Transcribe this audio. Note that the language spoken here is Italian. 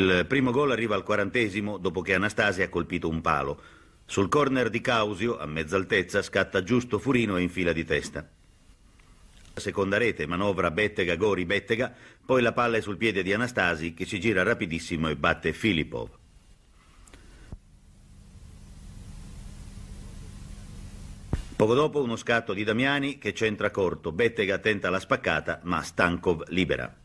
Il primo gol arriva al quarantesimo dopo che Anastasia ha colpito un palo. Sul corner di Causio, a mezz'altezza, scatta giusto Furino in fila di testa. La seconda rete, manovra Bettega, Gori, Bettega, poi la palla è sul piede di Anastasi che si gira rapidissimo e batte Filipov. Poco dopo uno scatto di Damiani che centra corto, Bettega tenta la spaccata ma Stankov libera.